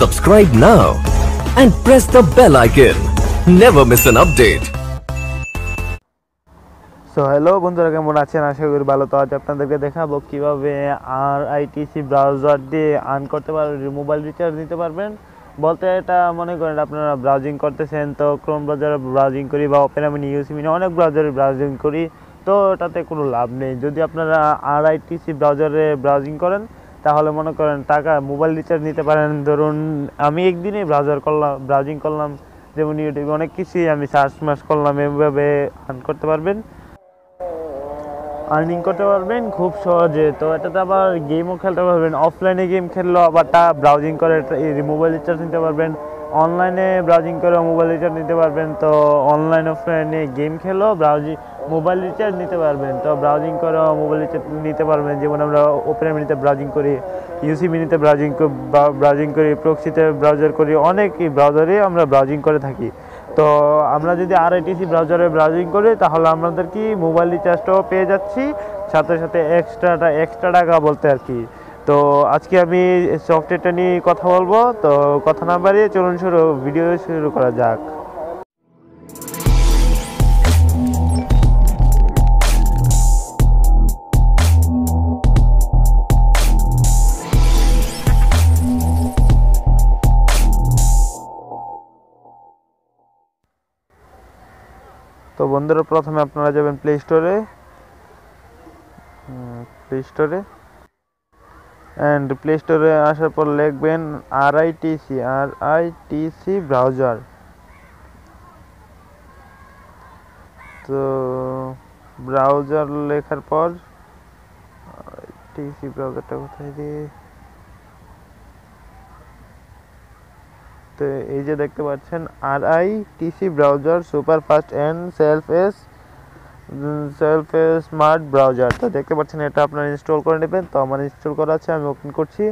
Subscribe now and press the bell icon. Never miss an update. তো hello বন্ধুরা কেমন আছেন আশা করি ভালো তো আজ আপনাদেরকে দেখাবো কীভাবে আর আইটিসি ব্রাউজার দিয়ে আর্ন করতে পারবেন মোবাইল রিচার্জ নিতে পারবেন বলতে এটা মনে করেন আপনারা ব্রাউজিং করতেছেন তো ক্রোম ব্রাউজারে ব্রাউজিং করি বা ওপেন আমি মিনি অনেক ব্রাউজারে ব্রাউজিং করি তো ওটাতে কোনো লাভ নেই যদি আপনারা আর আইটিসি ব্রাউজারে ব্রাউজিং করেন তাহলে মনে করেন টাকা মোবাইল রিচার্জ নিতে পারেন ধরুন আমি একদিনেই ব্রাউজার করলাম ব্রাউজিং করলাম যেমন ইউটিউবে অনেক কিছুই আমি সার্চ মার্চ করলাম এভাবে আর্ন করতে পারবেন আর্নিং করতে পারবেন খুব সহজে তো এটাতে আবার গেমও খেলতে পারবেন অফলাইনে গেম খেললেও আবার তা ব্রাউজিং করে মোবাইল রিচার্জ নিতে পারবেন অনলাইনে ব্রাউজিং করে মোবাইল রিচার্জ নিতে পারবেন তো অনলাইন অফলাইনে গেম খেললেও ব্রাউজিং মোবাইল রিচার্জ নিতে পারবেন তো ব্রাউজিং করে মোবাইল রিচার্জ নিতে পারবেন যেমন আমরা ওপেন মিনিতে ব্রাউজিং করি ইউসি মিনিতে ব্রাউজিং ব্রাউজিং করি প্রক্সিতে ব্রাউজার করি অনেক ব্রাউজারে আমরা ব্রাউজিং করে থাকি তো আমরা যদি আর আইটিসি ব্রাউজারে ব্রাউজিং করি তাহলে আমাদের কি মোবাইল রিচার্জটাও পেয়ে যাচ্ছি সাথে সাথে এক্সট্রাটা এক্সট্রা টাকা বলতে আর কি তো আজকে আমি সফটওয়্যারটা নিয়ে কথা বলবো তো কথা না বাড়িয়ে চলুন শুরু ভিডিও শুরু করা যাক তো বন্ধুরা প্রথমে আপনারা যাবেন প্লে স্টোরে প্লে স্টোরে অ্যান্ড প্লে স্টোরে আসার পর লিখবেন R ITC R ITC browser তো ব্রাউজার লেখার পর টিসি ব্রাউজারটা কোথায় দিয়ে তো এই যে দেখতে পাচ্ছেন R I TC browser super fast and self S self smart browser তো দেখতে পাচ্ছেন এটা আপনারা ইনস্টল করে নেবেন তো আমার ইনস্টল করা আছে আমি ওপেন করছি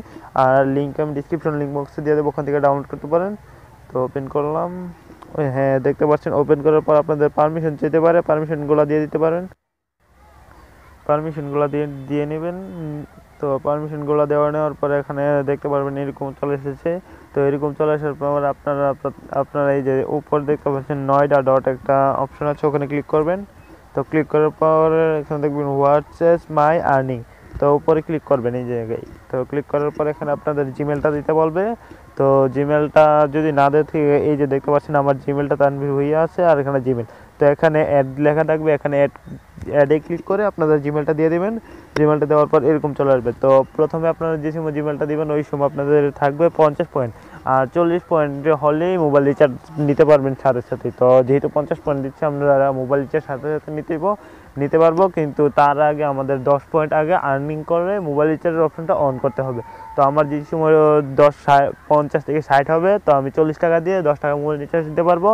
আর লিঙ্ক আমি ডিসক্রিপশন লিঙ্ক বক্সে দিয়ে দেবো ওখান থেকে ডাউনলোড করতে পারেন তো ওপেন করলাম হ্যাঁ দেখতে পাচ্ছেন ওপেন করার পর আপনাদের পারমিশন চেতে পারে পারমিশনগুলো দিয়ে দিতে পারেন পারমিশনগুলো দিয়ে দিয়ে নেবেন তো পারমিশনগুলো দেওয়া নেওয়ার পরে এখানে দেখতে পারবেন এরকম চলে এসেছে তো এরকম চলে আসার পর আপনারা আপনারা এই যে উপর দেখতে পাচ্ছেন নয়ডা ডট একটা অপশন আছে ওখানে ক্লিক করবেন তো ক্লিক করার পর এখানে দেখবেন এস মাই আর্নিং তো উপরে ক্লিক করবেন এই জায়গায় তো ক্লিক করার পর এখানে আপনাদের জিমেলটা দিতে বলবে তো জিমেলটা যদি না দেয় এই যে দেখতে পাচ্ছেন আমার জিমেলটা তানভীর হইয়া আছে আর এখানে জিমেল তো এখানে অ্যাড লেখা থাকবে এখানে অ্যাড অ্যাডে ক্লিক করে আপনাদের জিমেলটা দিয়ে দেবেন জিমেলটা দেওয়ার পর এরকম চলে আসবে তো প্রথমে আপনারা যে সময় জিমেলটা দেবেন ওই সময় আপনাদের থাকবে পঞ্চাশ পয়েন্ট আর চল্লিশ পয়েন্ট হলেই মোবাইল রিচার্জ নিতে পারবেন সাথে সাথে তো যেহেতু পঞ্চাশ পয়েন্ট দিচ্ছে আপনারা মোবাইল রিচার্জ সাথে সাথে নিতেব নিতে পারবো কিন্তু তার আগে আমাদের দশ পয়েন্ট আগে আর্নিং করে মোবাইল রিচার্জের অপশনটা অন করতে হবে তো আমার যে সময় দশ পঞ্চাশ থেকে ষাট হবে তো আমি চল্লিশ টাকা দিয়ে দশ টাকা মোবাইল রিচার্জ নিতে পারবো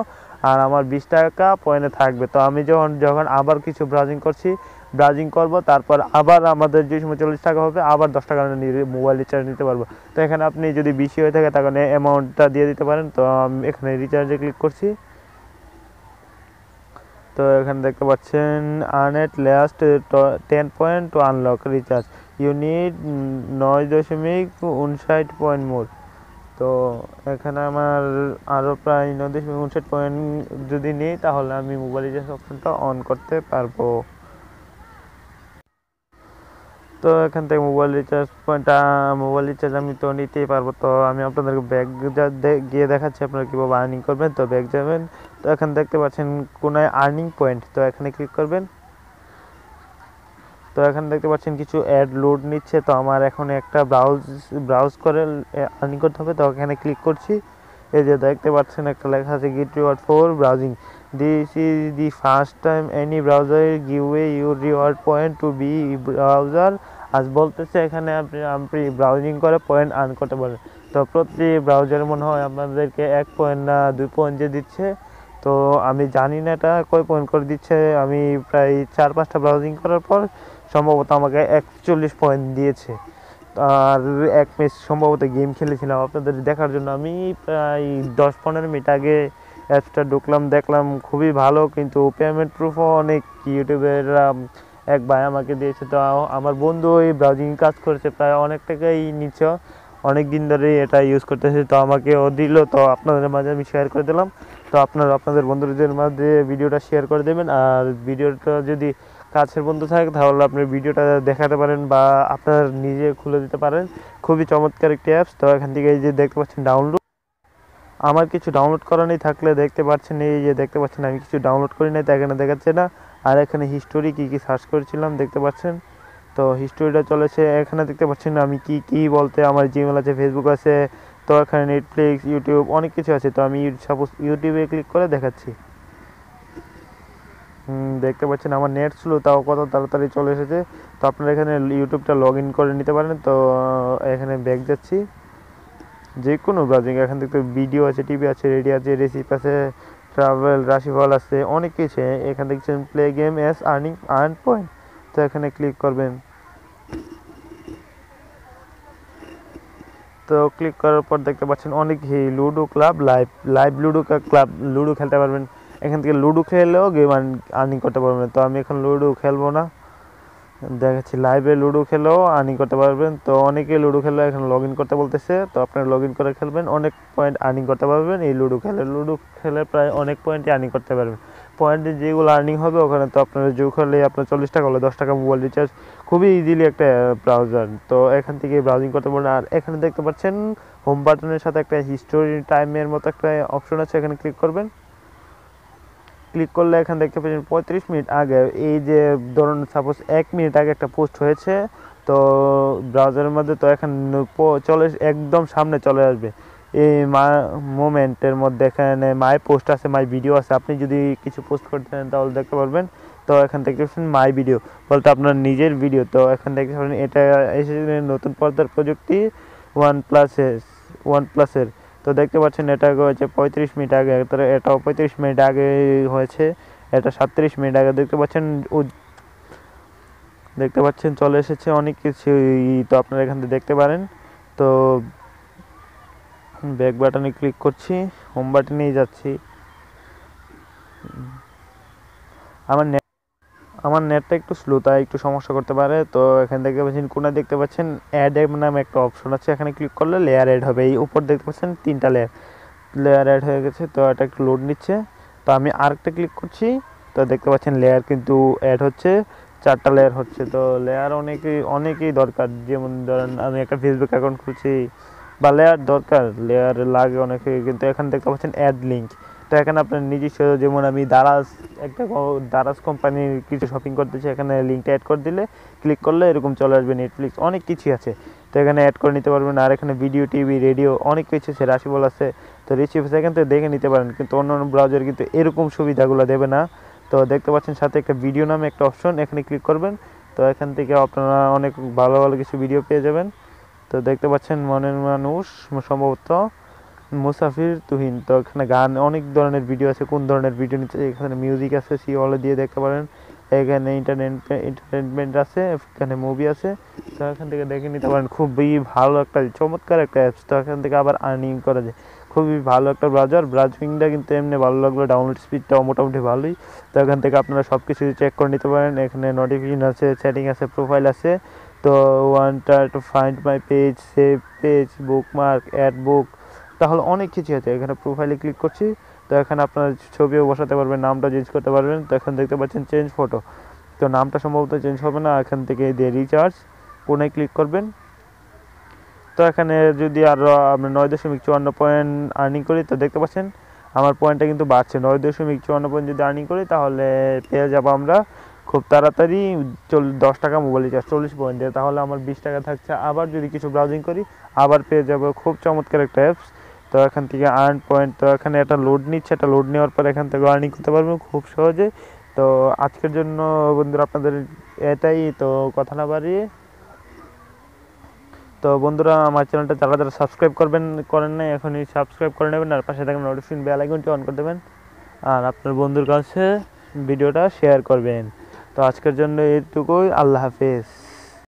আর আমার বিশ টাকা পয়েন্টে থাকবে তো আমি যখন যখন আবার কিছু ব্রাউজিং করছি ব্রাউজিং করব তারপর আবার আমাদের যে সময় চল্লিশ টাকা হবে আবার দশ টাকা মোবাইল রিচার্জ নিতে পারবো তো এখানে আপনি যদি বেশি হয়ে থাকে তখন অ্যামাউন্টটা দিয়ে দিতে পারেন তো আমি এখানে রিচার্জে ক্লিক করছি তো এখানে দেখতে পাচ্ছেন আনএট last ten point to unlock recharge unit নয় দশমিক উনষাট পয়েন্ট মোট তো এখানে আমার আরও প্রায় নদী উনষাট পয়েন্ট যদি নিই তাহলে আমি মোবাইল রিচার্জ অপশনটা অন করতে পারবো তো এখান থেকে মোবাইল রিচার্জ পয়েন্টটা মোবাইল রিচার্জ আমি তো নিতেই পারবো তো আমি আপনাদেরকে ব্যাগ যা গিয়ে দেখাচ্ছি আপনারা কীভাবে আর্নিং করবেন তো ব্যাগ যাবেন তো এখানে দেখতে পাচ্ছেন কোনায় আর্নিং পয়েন্ট তো এখানে ক্লিক করবেন তো এখানে দেখতে পাচ্ছেন কিছু অ্যাড লোড নিচ্ছে তো আমার এখন একটা ব্রাউজ ব্রাউজ করে আর্নিং করতে হবে তো এখানে ক্লিক করছি এই যে দেখতে পাচ্ছেন একটা লেখা আছে get reward for browsing this is the first time any browser give away your reward point to be browser আজ বলতেছে এখানে আপনি আপনি ব্রাউজিং করে পয়েন্ট আর্ন করতে পারেন তো প্রতি ব্রাউজার মনে হয় আপনাদেরকে এক পয়েন্ট না দুই পয়েন্ট যে দিচ্ছে তো আমি জানি না এটা কয় পয়েন্ট করে দিচ্ছে আমি প্রায় চার পাঁচটা ব্রাউজিং করার পর সম্ভবত আমাকে একচল্লিশ পয়েন্ট দিয়েছে আর এক ম্যাচ সম্ভবত গেম খেলেছিলাম আপনাদের দেখার জন্য আমি প্রায় দশ পনেরো মিনিট আগে অ্যাপসটা ঢুকলাম দেখলাম খুবই ভালো কিন্তু পেমেন্ট প্রুফও অনেক ইউটিউবের এক ভাই আমাকে দিয়েছে তো আমার বন্ধু ওই ব্রাউজিং কাজ করেছে প্রায় অনেক টাকাই নিচ্ছ অনেক দিন ধরে এটা ইউজ করতেছে তো আমাকেও দিল তো আপনাদের মাঝে আমি শেয়ার করে দিলাম তো আপনারা আপনাদের বন্ধুদের মাঝে ভিডিওটা শেয়ার করে দেবেন আর ভিডিওটা যদি কাছের বন্ধু থাকে তাহলে আপনি ভিডিওটা দেখাতে পারেন বা আপনার নিজে খুলে দিতে পারেন খুবই চমৎকার একটি অ্যাপস তো এখান থেকে এই যে দেখতে পাচ্ছেন ডাউনলোড আমার কিছু ডাউনলোড করা নেই থাকলে দেখতে পাচ্ছেন এই যে দেখতে পাচ্ছেন আমি কিছু ডাউনলোড করি নাই তা এখানে দেখাচ্ছে না আর এখানে হিস্টোরি কি কি সার্চ করেছিলাম দেখতে পাচ্ছেন তো হিস্টোরিটা চলেছে এখানে দেখতে পাচ্ছেন আমি কি কি বলতে আমার জিমেল আছে ফেসবুক আছে তো এখানে নেটফ্লিক্স ইউটিউব অনেক কিছু আছে তো আমি সাপোজ ইউটিউবে ক্লিক করে দেখাচ্ছি দেখতে পাচ্ছেন আমার নেট স্লো তাও কত তাড়াতাড়ি চলে এসেছে তো আপনারা এখানে ইউটিউবটা লগ ইন করে নিতে পারেন তো এখানে ব্যাগ যাচ্ছি যে কোনো ব্রাউজিং এখান থেকে ভিডিও আছে টিভি আছে রেডিও আছে রেসিপ আছে ট্রাভেল রাশিফল আছে অনেক কিছু এখান থেকে play games earning earn point তো এখানে ক্লিক করবেন তো ক্লিক করার পর দেখতে পাচ্ছেন অনেক Ludo club live live Ludo club Ludo খেলতে পারবেন এখান থেকে লুডো খেলেও গেম আর্নিং করতে পারবেন তো আমি এখন লুডো খেলবো না দেখাচ্ছি লাইভে লুডো খেলেও আর্নিং করতে পারবেন তো অনেকে লুডো খেলে এখন লগ ইন করতে বলতেছে তো আপনারা লগ ইন করে খেলবেন অনেক পয়েন্ট আর্নিং করতে পারবেন এই লুডো খেলে লুডো খেলে প্রায় অনেক পয়েন্টই আর্নিং করতে পারবেন পয়েন্টে যেগুলো আর্নিং হবে ওখানে তো আপনারা জু হলে আপনার চল্লিশ টাকা হলে দশ টাকা মোবাইল রিচার্জ খুবই ইজিলি একটা ব্রাউজার তো এখান থেকে ব্রাউজিং করতে পারবেন আর এখানে দেখতে পাচ্ছেন হোম বাটনের সাথে একটা হিস্টোরি টাইমের মতো একটা অপশন আছে এখানে ক্লিক করবেন ক্লিক করলে এখানে দেখতে পাচ্ছেন পঁয়ত্রিশ মিনিট আগে এই যে ধরুন সাপোজ এক মিনিট আগে একটা পোস্ট হয়েছে তো ব্রাউজারের মধ্যে তো এখন চলে একদম সামনে চলে আসবে এই মা মোমেন্টের মধ্যে এখানে মাই পোস্ট আছে মাই ভিডিও আছে আপনি যদি কিছু পোস্ট করতে চান তাহলে দেখতে পারবেন তো এখান থেকে পাচ্ছেন মাই ভিডিও বলতে আপনার নিজের ভিডিও তো এখান থেকে পাবেন এটা এসেছে নতুন পর্দার প্রযুক্তি ওয়ান প্লাসের ওয়ান প্লাসের তো দেখতে পাচ্ছেন এটা হয়েছে পঁয়ত্রিশ মিনিট আগে তাহলে এটাও পঁয়ত্রিশ মিনিট আগে হয়েছে এটা সাতত্রিশ মিনিট আগে দেখতে পাচ্ছেন দেখতে পাচ্ছেন চলে এসেছে অনেক কিছু তো আপনারা এখান থেকে দেখতে পারেন তো ব্যাক বাটনে ক্লিক করছি হোম বাটনেই যাচ্ছি আমার আমার নেটটা একটু স্লো তাই একটু সমস্যা করতে পারে তো এখান থেকে পাচ্ছেন কোনায় দেখতে পাচ্ছেন অ্যাড অ্যাড নামে একটা অপশন আছে এখানে ক্লিক করলে লেয়ার অ্যাড হবে এই উপর দেখতে পাচ্ছেন তিনটা লেয়ার লেয়ার অ্যাড হয়ে গেছে তো এটা একটু লোড নিচ্ছে তো আমি আরেকটা ক্লিক করছি তো দেখতে পাচ্ছেন লেয়ার কিন্তু অ্যাড হচ্ছে চারটা লেয়ার হচ্ছে তো লেয়ার অনেকই অনেকেই দরকার যেমন ধরেন আমি একটা ফেসবুক অ্যাকাউন্ট খুলছি বা লেয়ার দরকার লেয়ার লাগে অনেকে কিন্তু এখানে দেখতে পাচ্ছেন অ্যাড লিঙ্ক তো এখানে আপনার নিজস্ব যেমন আমি দারাজ একটা দারাজ কোম্পানির কিছু শপিং করতেছি এখানে লিঙ্কটা অ্যাড করে দিলে ক্লিক করলে এরকম চলে আসবে নেটফ্লিক্স অনেক কিছুই আছে তো এখানে অ্যাড করে নিতে পারবেন আর এখানে ভিডিও টিভি রেডিও অনেক কিছু আছে রাশিবল আছে তো রিসিভ সেখান থেকে দেখে নিতে পারেন কিন্তু অন্য অন্য ব্রাউজার কিন্তু এরকম সুবিধাগুলো দেবে না তো দেখতে পাচ্ছেন সাথে একটা ভিডিও নামে একটা অপশন এখানে ক্লিক করবেন তো এখান থেকে আপনারা অনেক ভালো ভালো কিছু ভিডিও পেয়ে যাবেন তো দেখতে পাচ্ছেন মনের মানুষ সম্ভবত মুসাফির তুহিন তো এখানে গান অনেক ধরনের ভিডিও আছে কোন ধরনের ভিডিও নিচ্ছে এখানে মিউজিক আছে সি অল দিয়ে দেখতে পারেন এখানে এন্টারটেনমেন্ট আছে এখানে মুভি আছে তো এখান থেকে দেখে নিতে পারেন খুবই ভালো একটা চমৎকার একটা অ্যাপস তো এখান থেকে আবার আর্নিং করা যায় খুবই ভালো একটা ব্রাউজার ব্রাউজিংটা কিন্তু এমনি ভালো লাগলো ডাউনলোড স্পিডটাও মোটামুটি ভালোই তো এখান থেকে আপনারা সব কিছু চেক করে নিতে পারেন এখানে নোটিফিকেশন আছে সেটিং আছে প্রোফাইল আছে তো one two find my page save page bookmark add book তাহলে অনেক কিছু আছে এখানে প্রোফাইলে ক্লিক করছি তো এখানে আপনার ছবিও বসাতে পারবেন নামটা চেঞ্জ করতে পারবেন তো এখন দেখতে পাচ্ছেন চেঞ্জ ফটো তো নামটা সম্ভবত চেঞ্জ হবে না এখান থেকে দিয়ে রিচার্জ কোনে ক্লিক করবেন তো এখানে যদি আরও আপনি নয় দশমিক চুয়ান্ন পয়েন্ট আর্নিং করি তো দেখতে পাচ্ছেন আমার পয়েন্টটা কিন্তু বাড়ছে নয় দশমিক চুয়ান্ন পয়েন্ট যদি আর্নিং করি তাহলে পেয়ে যাবো আমরা খুব তাড়াতাড়ি চল দশ টাকা মোবাইল রিচার্জ চল্লিশ পয়েন্ট দিয়ে তাহলে আমার বিশ টাকা থাকছে আবার যদি কিছু ব্রাউজিং করি আবার পেয়ে যাবো খুব চমৎকার একটা অ্যাপস তো এখান থেকে আর্ন পয়েন্ট তো এখানে একটা লোড নিচ্ছে একটা লোড নেওয়ার পর এখান থেকে আর্নিং করতে পারবো খুব সহজে তো আজকের জন্য বন্ধুরা আপনাদের এটাই তো কথা না বাড়িয়ে তো বন্ধুরা আমার চ্যানেলটা যারা যারা সাবস্ক্রাইব করবেন করেন নাই এখনই সাবস্ক্রাইব করে নেবেন আর পাশে থাকবেন নোটিফিকেশন বেল আইকনটি অন করে দেবেন আর আপনার বন্ধুর কাছে ভিডিওটা শেয়ার করবেন তো আজকের জন্য এইটুকুই আল্লাহ হাফেজ